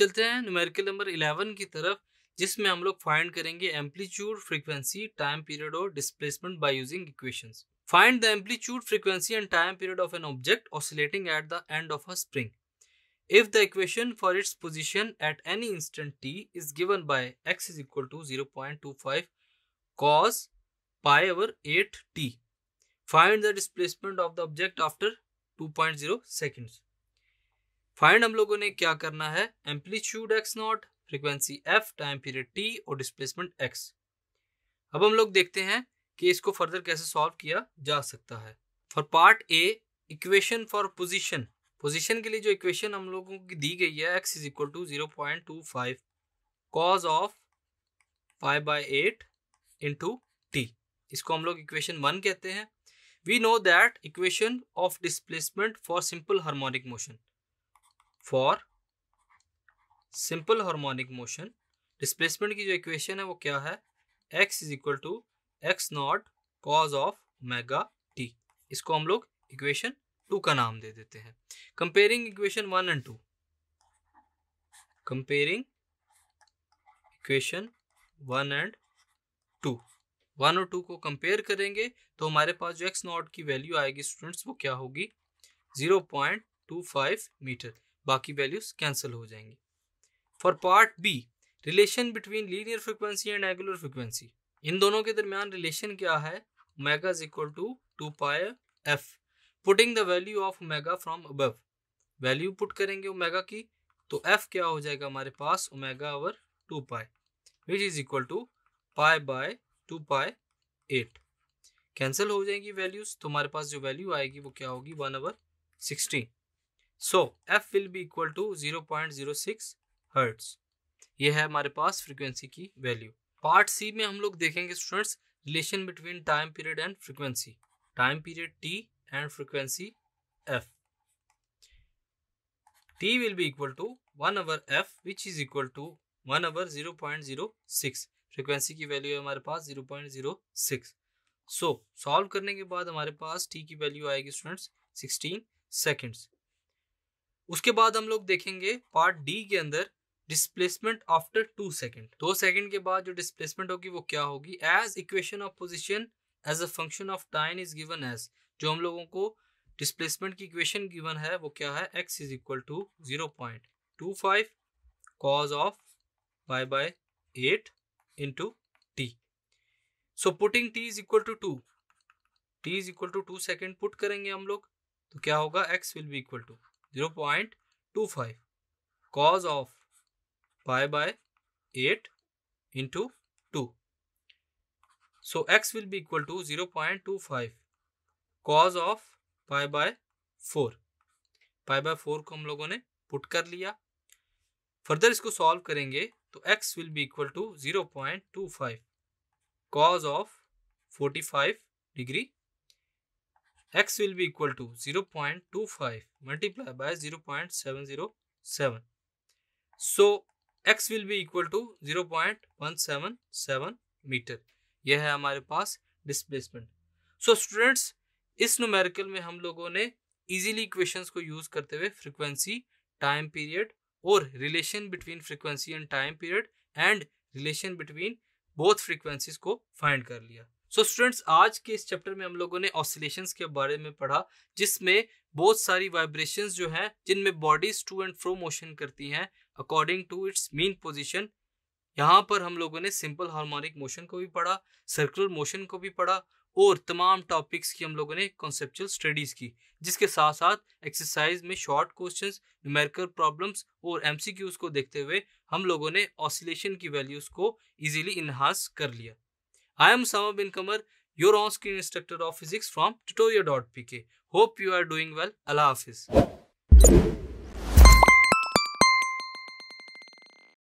चलते हैं numerical number eleven की तरफ जिसमें हम लोग फाइंड करेंगे एम्पलीट्यूड फ्रीक्वेंसी टाइम पीरियड और displacement by using equations find the amplitude frequency and time period of an object oscillating at the end of a spring if the equation for its position at any instant t is given by x is equal to 0.25 cos pi over 8t find the displacement of the object after 2.0 seconds find हम लोगों ने क्या करना है amplitude X naught frequency F time period T और displacement X अब हम लोग देखते हैं कि इसको फर्दर कैसे सॉल्व किया जा सकता है for part A equation for position position के लिए जो इक्वेशन हम लोगों की दी गई है x is equal to zero point two five cos of five by eight into T इसको हम लोग इक्वेशन वन कहते हैं we know that equation of displacement for simple harmonic motion for simple harmonic motion displacement की जो equation है वो क्या है x is equal to X naught cos of omega T इसको हम लोग इक्वेशन टू का नाम दे देते हैं comparing equation one and two comparing equation one and two one और टू को कंपेयर करेंगे तो हमारे पास जो एक्स नॉट की वैल्यू आएगी स्टूडेंट्स वो क्या होगी zero point two five meter बाकी वैल्यूज कैंसिल हो जाएंगी for part B relation between linear frequency and angular frequency इन दोनों के दरमियान रिलेशन क्या है omega is equal to two pi f putting the value of omega from above value put करेंगे ओमेगा की तो एफ क्या हो जाएगा हमारे पास omega over two pi which is equal to pi by two pi eight cancel हो जाएंगी values तो हमारे पास जो वैल्यू आएगी वो क्या होगी one over sixteen so f will be equal to zero point zero six hertz ये है हमारे पास फ्रिक्वेंसी की वैल्यू पार्ट सी में हम लोग देखेंगे students relation between time period and frequency time period T and frequency f T will be equal to one equal f which is equal to one equal zero point zero six frequency की value है हमारे पास zero zero point six so solve करने के बाद हमारे पास T की वैल्यू आएगी स्टूडेंट्स सिक्सटीन सेकेंड्स उसके बाद हम लोग देखेंगे पार्ट डी के अंदर डिस्प्लेसमेंट आफ्टर टू सेकेंड दो सेकेंड के बाद जो डिस्प्लेसमेंट होगी वो क्या होगी as equation of position as a function of time is given as जो हम लोगों को डिस्प्लेसमेंट की इक्वेशन गिवन है वो क्या है x is equal to zero point two five cos of by by eight into t so putting t is equal to two t is equal to two second put करेंगे हम लोग तो क्या होगा x will be equal to zero point two five cos of pi by eight into two so x will be equal to zero point two five cos of pi by four pi by four को हम लोगों ने put कर लिया further इसको solve करेंगे तो x will be equal to zero point two five cos of forty five degree x will be equal to 0.25 multiplied by 0.707 so x will be equal to 0.177 meter यह है हमारे पास displacement so students इस numerical में हम लोगों ने easily equations को यूज करते हुए फ्रीक्वेंसी टाइम पीरियड और relation between frequency and time period and relation between both frequencies को फाइंड कर लिया सो so स्टूडेंट्स आज के इस चैप्टर में हम लोगों ने ऑसिलेशंस के बारे में पढ़ा जिसमें बहुत सारी वाइब्रेशंस जो हैं जिनमें bodies to and fro motion करती हैं according to its mean position यहाँ पर हम लोगों ने सिंपल हार्मोनिक मोशन को भी पढ़ा सर्कुलर मोशन को भी पढ़ा और तमाम टॉपिक्स की हम लोगों ने कॉन्सेप्चुअल स्टडीज़ की जिसके साथ साथ एक्सरसाइज में शॉर्ट क्वेश्चंस न्यूमेरिकल प्रॉब्लम्स और एमसीक्यूज को देखते हुए हम लोगों ने ऑसिलेशन की वैल्यूज़ को इजीली इन्हांस कर लिया I am Sama Bin Kamar, your on-screen instructor of physics from tutorial.pk. Hope you are doing well. Allah Hafiz.